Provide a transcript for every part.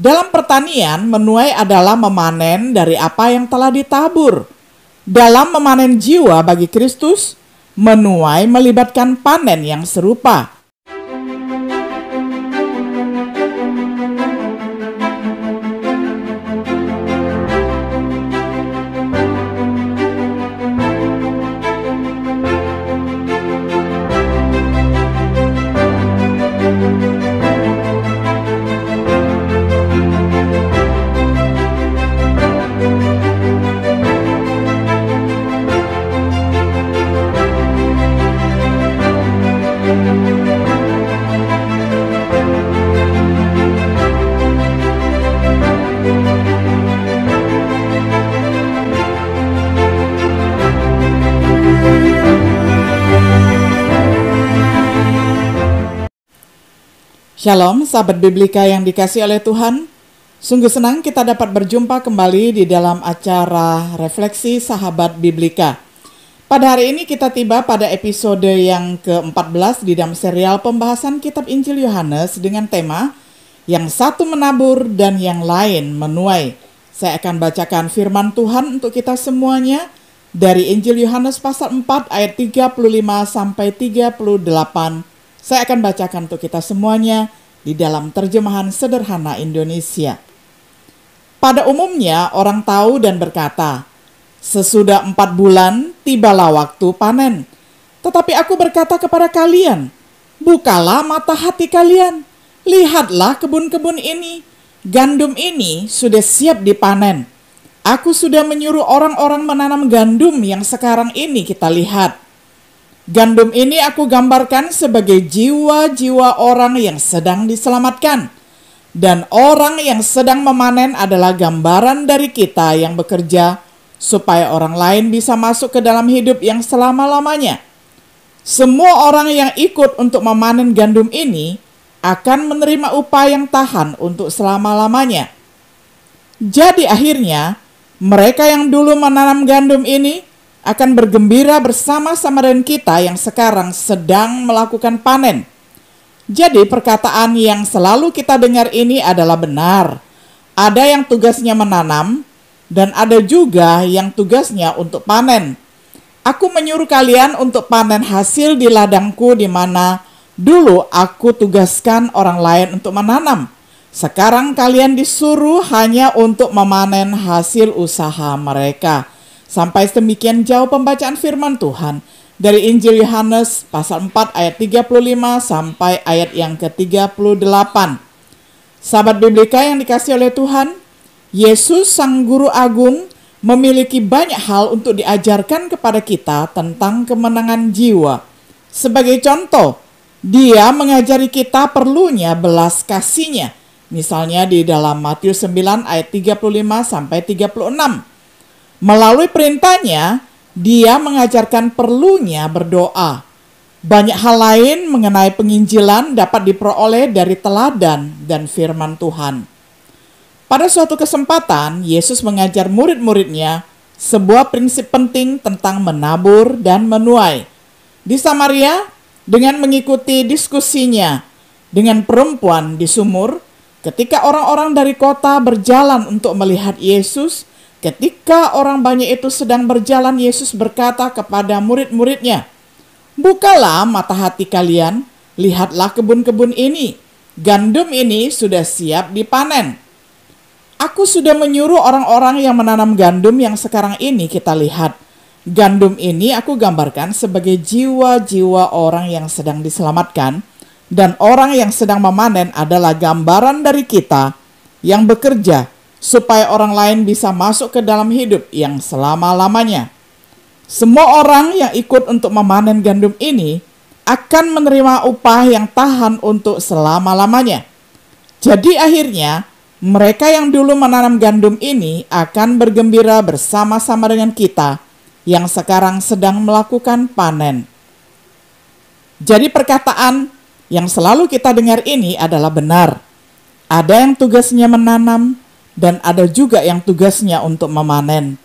Dalam pertanian, menuai adalah memanen dari apa yang telah ditabur. Dalam memanen jiwa bagi Kristus, menuai melibatkan panen yang serupa Shalom, sahabat Biblika yang dikasih oleh Tuhan. Sungguh senang kita dapat berjumpa kembali di dalam acara Refleksi Sahabat Biblika. Pada hari ini kita tiba pada episode yang ke-14 di dalam serial pembahasan kitab Injil Yohanes dengan tema yang satu menabur dan yang lain menuai. Saya akan bacakan firman Tuhan untuk kita semuanya dari Injil Yohanes pasal 4 ayat 35 sampai 38 saya akan bacakan untuk kita semuanya di dalam terjemahan sederhana Indonesia. Pada umumnya orang tahu dan berkata, Sesudah empat bulan, tibalah waktu panen. Tetapi aku berkata kepada kalian, bukalah mata hati kalian, lihatlah kebun-kebun ini, gandum ini sudah siap dipanen. Aku sudah menyuruh orang-orang menanam gandum yang sekarang ini kita lihat. Gandum ini aku gambarkan sebagai jiwa-jiwa orang yang sedang diselamatkan. Dan orang yang sedang memanen adalah gambaran dari kita yang bekerja supaya orang lain bisa masuk ke dalam hidup yang selama-lamanya. Semua orang yang ikut untuk memanen gandum ini akan menerima upah yang tahan untuk selama-lamanya. Jadi akhirnya, mereka yang dulu menanam gandum ini akan bergembira bersama-sama dengan kita yang sekarang sedang melakukan panen. Jadi, perkataan yang selalu kita dengar ini adalah benar. Ada yang tugasnya menanam, dan ada juga yang tugasnya untuk panen. Aku menyuruh kalian untuk panen hasil di ladangku, di mana dulu aku tugaskan orang lain untuk menanam. Sekarang kalian disuruh hanya untuk memanen hasil usaha mereka.' Sampai demikian jauh pembacaan firman Tuhan dari Injil Yohanes pasal 4 ayat 35 sampai ayat yang ke-38. Sahabat Biblika yang dikasih oleh Tuhan, Yesus Sang Guru Agung memiliki banyak hal untuk diajarkan kepada kita tentang kemenangan jiwa. Sebagai contoh, dia mengajari kita perlunya belas kasihnya. Misalnya di dalam Matius 9 ayat 35 sampai 36. Melalui perintahnya, dia mengajarkan perlunya berdoa. Banyak hal lain mengenai penginjilan dapat diperoleh dari teladan dan firman Tuhan. Pada suatu kesempatan, Yesus mengajar murid-muridnya sebuah prinsip penting tentang menabur dan menuai. Di Samaria, dengan mengikuti diskusinya dengan perempuan di sumur, ketika orang-orang dari kota berjalan untuk melihat Yesus, Ketika orang banyak itu sedang berjalan, Yesus berkata kepada murid-muridnya, Bukalah mata hati kalian, lihatlah kebun-kebun ini. Gandum ini sudah siap dipanen. Aku sudah menyuruh orang-orang yang menanam gandum yang sekarang ini kita lihat. Gandum ini aku gambarkan sebagai jiwa-jiwa orang yang sedang diselamatkan dan orang yang sedang memanen adalah gambaran dari kita yang bekerja supaya orang lain bisa masuk ke dalam hidup yang selama-lamanya. Semua orang yang ikut untuk memanen gandum ini akan menerima upah yang tahan untuk selama-lamanya. Jadi akhirnya, mereka yang dulu menanam gandum ini akan bergembira bersama-sama dengan kita yang sekarang sedang melakukan panen. Jadi, perkataan yang selalu kita dengar ini adalah benar: ada yang tugasnya menanam, dan ada juga yang tugasnya untuk memanen.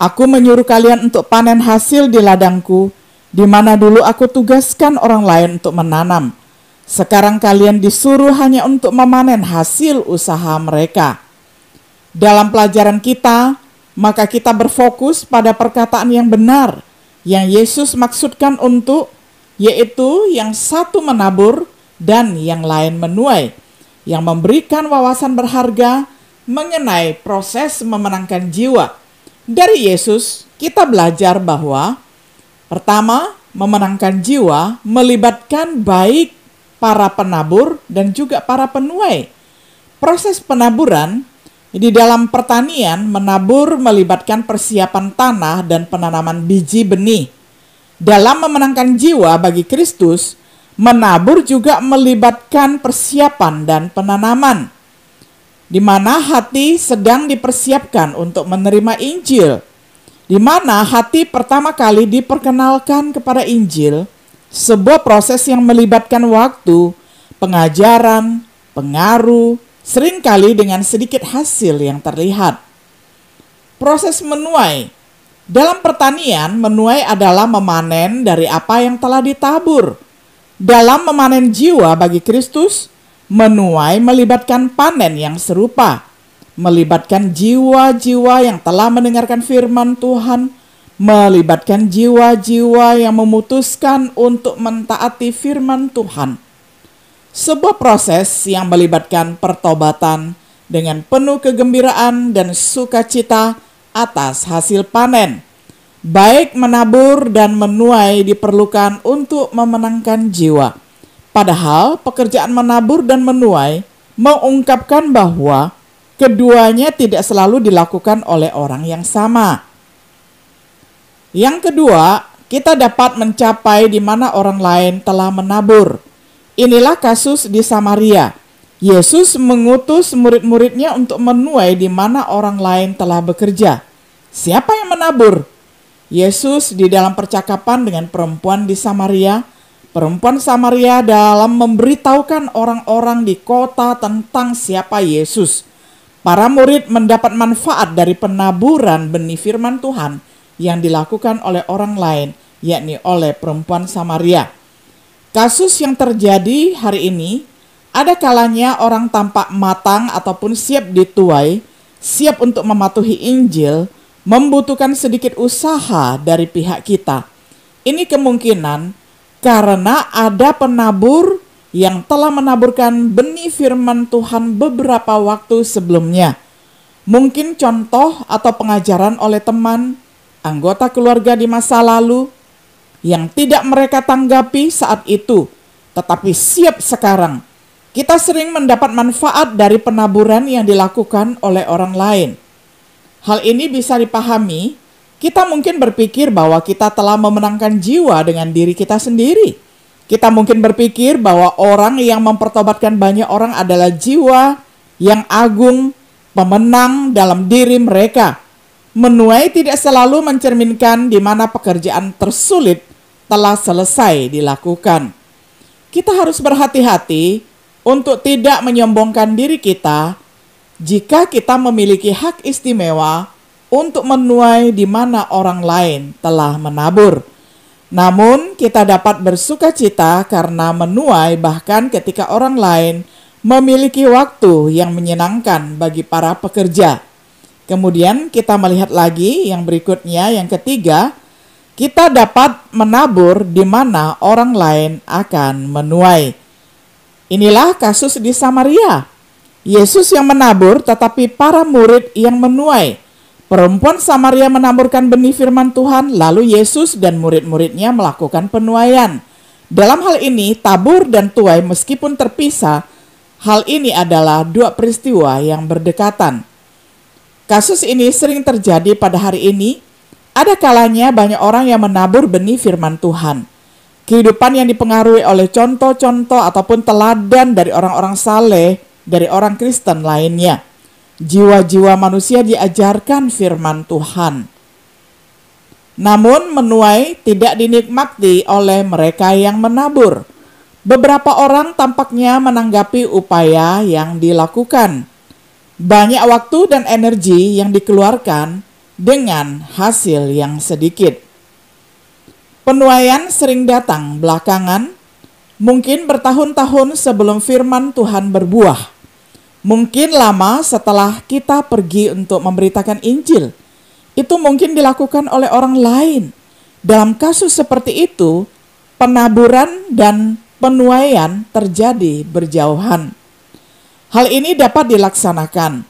Aku menyuruh kalian untuk panen hasil di ladangku, di mana dulu aku tugaskan orang lain untuk menanam. Sekarang kalian disuruh hanya untuk memanen hasil usaha mereka. Dalam pelajaran kita, maka kita berfokus pada perkataan yang benar yang Yesus maksudkan untuk yaitu yang satu menabur dan yang lain menuai, yang memberikan wawasan berharga mengenai proses memenangkan jiwa. Dari Yesus, kita belajar bahwa pertama, memenangkan jiwa melibatkan baik para penabur dan juga para penuai. Proses penaburan di dalam pertanian menabur melibatkan persiapan tanah dan penanaman biji benih. Dalam memenangkan jiwa bagi Kristus, menabur juga melibatkan persiapan dan penanaman di mana hati sedang dipersiapkan untuk menerima Injil, di mana hati pertama kali diperkenalkan kepada Injil, sebuah proses yang melibatkan waktu, pengajaran, pengaruh, seringkali dengan sedikit hasil yang terlihat. Proses menuai dalam pertanian, menuai adalah memanen dari apa yang telah ditabur. Dalam memanen jiwa bagi Kristus, Menuai melibatkan panen yang serupa, melibatkan jiwa-jiwa yang telah mendengarkan firman Tuhan, melibatkan jiwa-jiwa yang memutuskan untuk mentaati firman Tuhan. Sebuah proses yang melibatkan pertobatan dengan penuh kegembiraan dan sukacita atas hasil panen. Baik menabur dan menuai diperlukan untuk memenangkan jiwa Padahal pekerjaan menabur dan menuai mengungkapkan bahwa keduanya tidak selalu dilakukan oleh orang yang sama. Yang kedua, kita dapat mencapai di mana orang lain telah menabur. Inilah kasus di Samaria. Yesus mengutus murid-muridnya untuk menuai di mana orang lain telah bekerja. Siapa yang menabur? Yesus di dalam percakapan dengan perempuan di Samaria Perempuan Samaria dalam memberitahukan orang-orang di kota tentang siapa Yesus. Para murid mendapat manfaat dari penaburan benih firman Tuhan yang dilakukan oleh orang lain, yakni oleh perempuan Samaria. Kasus yang terjadi hari ini, ada kalanya orang tampak matang ataupun siap dituai, siap untuk mematuhi Injil, membutuhkan sedikit usaha dari pihak kita. Ini kemungkinan karena ada penabur yang telah menaburkan benih firman Tuhan beberapa waktu sebelumnya. Mungkin contoh atau pengajaran oleh teman, anggota keluarga di masa lalu yang tidak mereka tanggapi saat itu, tetapi siap sekarang. Kita sering mendapat manfaat dari penaburan yang dilakukan oleh orang lain. Hal ini bisa dipahami kita mungkin berpikir bahwa kita telah memenangkan jiwa dengan diri kita sendiri. Kita mungkin berpikir bahwa orang yang mempertobatkan banyak orang adalah jiwa yang agung, pemenang dalam diri mereka. Menuai tidak selalu mencerminkan di mana pekerjaan tersulit telah selesai dilakukan. Kita harus berhati-hati untuk tidak menyombongkan diri kita jika kita memiliki hak istimewa untuk menuai di mana orang lain telah menabur. Namun, kita dapat bersuka cita karena menuai bahkan ketika orang lain memiliki waktu yang menyenangkan bagi para pekerja. Kemudian, kita melihat lagi yang berikutnya, yang ketiga, kita dapat menabur di mana orang lain akan menuai. Inilah kasus di Samaria. Yesus yang menabur, tetapi para murid yang menuai. Perempuan Samaria menaburkan benih firman Tuhan, lalu Yesus dan murid-muridnya melakukan penuaian. Dalam hal ini, tabur dan tuai meskipun terpisah, hal ini adalah dua peristiwa yang berdekatan. Kasus ini sering terjadi pada hari ini. Ada kalanya banyak orang yang menabur benih firman Tuhan. Kehidupan yang dipengaruhi oleh contoh-contoh ataupun teladan dari orang-orang saleh, dari orang Kristen lainnya. Jiwa-jiwa manusia diajarkan firman Tuhan. Namun menuai tidak dinikmati oleh mereka yang menabur. Beberapa orang tampaknya menanggapi upaya yang dilakukan. Banyak waktu dan energi yang dikeluarkan dengan hasil yang sedikit. Penuaian sering datang belakangan, mungkin bertahun-tahun sebelum firman Tuhan berbuah. Mungkin lama setelah kita pergi untuk memberitakan Injil, itu mungkin dilakukan oleh orang lain. Dalam kasus seperti itu, penaburan dan penuaian terjadi berjauhan. Hal ini dapat dilaksanakan.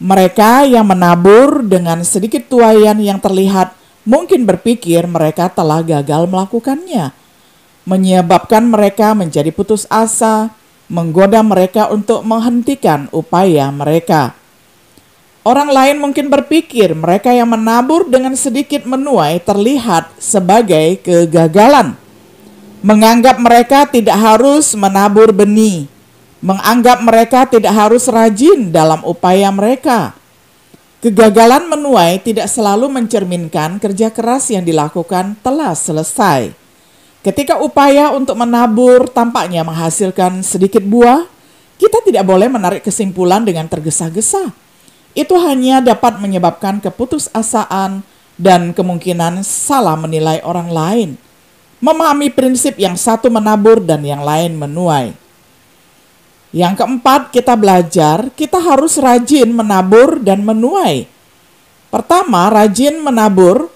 Mereka yang menabur dengan sedikit tuayan yang terlihat mungkin berpikir mereka telah gagal melakukannya, menyebabkan mereka menjadi putus asa, menggoda mereka untuk menghentikan upaya mereka. Orang lain mungkin berpikir mereka yang menabur dengan sedikit menuai terlihat sebagai kegagalan, menganggap mereka tidak harus menabur benih, menganggap mereka tidak harus rajin dalam upaya mereka. Kegagalan menuai tidak selalu mencerminkan kerja keras yang dilakukan telah selesai. Ketika upaya untuk menabur tampaknya menghasilkan sedikit buah, kita tidak boleh menarik kesimpulan dengan tergesa-gesa. Itu hanya dapat menyebabkan keputusasaan dan kemungkinan salah menilai orang lain. Memahami prinsip yang satu menabur dan yang lain menuai. Yang keempat, kita belajar kita harus rajin menabur dan menuai. Pertama, rajin menabur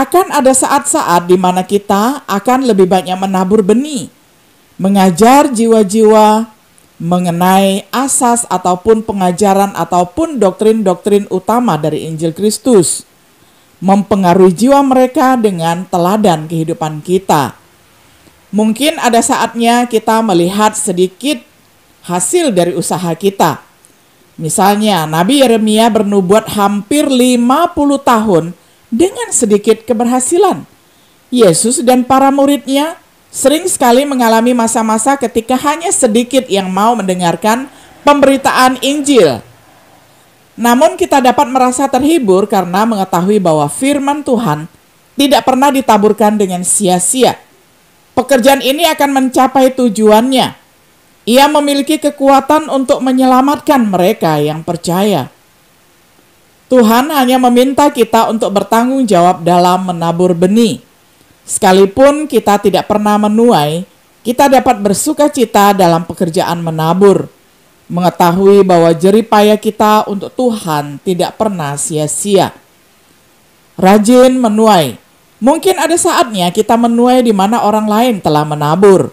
akan ada saat-saat di mana kita akan lebih banyak menabur benih, mengajar jiwa-jiwa mengenai asas ataupun pengajaran ataupun doktrin-doktrin utama dari Injil Kristus, mempengaruhi jiwa mereka dengan teladan kehidupan kita. Mungkin ada saatnya kita melihat sedikit hasil dari usaha kita. Misalnya, Nabi Yeremia bernubuat hampir 50 tahun – dengan sedikit keberhasilan. Yesus dan para muridnya sering sekali mengalami masa-masa ketika hanya sedikit yang mau mendengarkan pemberitaan Injil. Namun kita dapat merasa terhibur karena mengetahui bahwa firman Tuhan tidak pernah ditaburkan dengan sia-sia. Pekerjaan ini akan mencapai tujuannya. Ia memiliki kekuatan untuk menyelamatkan mereka yang percaya. Tuhan hanya meminta kita untuk bertanggung jawab dalam menabur benih. Sekalipun kita tidak pernah menuai, kita dapat bersuka cita dalam pekerjaan menabur, mengetahui bahwa jeripaya kita untuk Tuhan tidak pernah sia-sia. Rajin menuai. Mungkin ada saatnya kita menuai di mana orang lain telah menabur.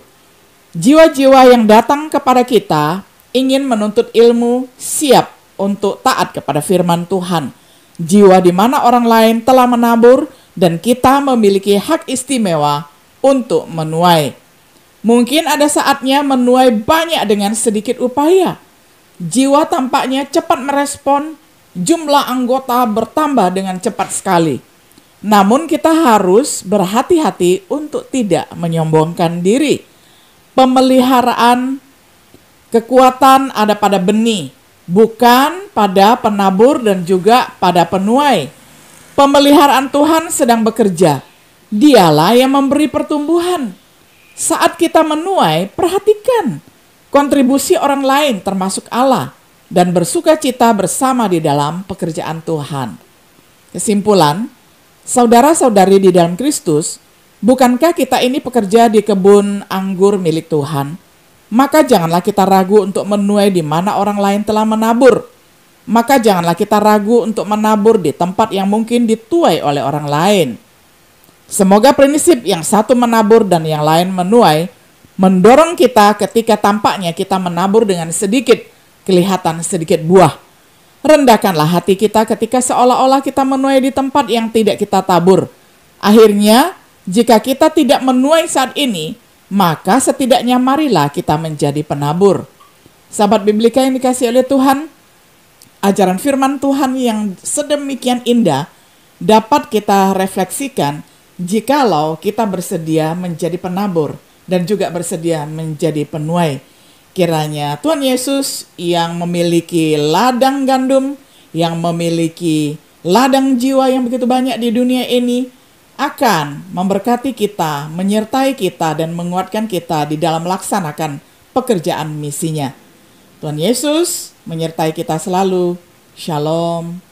Jiwa-jiwa yang datang kepada kita ingin menuntut ilmu siap untuk taat kepada firman Tuhan. Jiwa di mana orang lain telah menabur dan kita memiliki hak istimewa untuk menuai. Mungkin ada saatnya menuai banyak dengan sedikit upaya. Jiwa tampaknya cepat merespon, jumlah anggota bertambah dengan cepat sekali. Namun kita harus berhati-hati untuk tidak menyombongkan diri. Pemeliharaan kekuatan ada pada benih, bukan pada penabur dan juga pada penuai. Pemeliharaan Tuhan sedang bekerja. Dialah yang memberi pertumbuhan. Saat kita menuai, perhatikan kontribusi orang lain termasuk Allah dan bersuka cita bersama di dalam pekerjaan Tuhan. Kesimpulan, saudara-saudari di dalam Kristus, bukankah kita ini pekerja di kebun anggur milik Tuhan? maka janganlah kita ragu untuk menuai di mana orang lain telah menabur. Maka janganlah kita ragu untuk menabur di tempat yang mungkin dituai oleh orang lain. Semoga prinsip yang satu menabur dan yang lain menuai mendorong kita ketika tampaknya kita menabur dengan sedikit, kelihatan sedikit buah. Rendahkanlah hati kita ketika seolah-olah kita menuai di tempat yang tidak kita tabur. Akhirnya, jika kita tidak menuai saat ini, maka setidaknya marilah kita menjadi penabur. Sahabat Biblika yang dikasih oleh Tuhan, ajaran firman Tuhan yang sedemikian indah dapat kita refleksikan jikalau kita bersedia menjadi penabur dan juga bersedia menjadi penuai. Kiranya Tuhan Yesus yang memiliki ladang gandum, yang memiliki ladang jiwa yang begitu banyak di dunia ini, akan memberkati kita, menyertai kita, dan menguatkan kita di dalam melaksanakan pekerjaan misinya. Tuhan Yesus menyertai kita selalu. Shalom.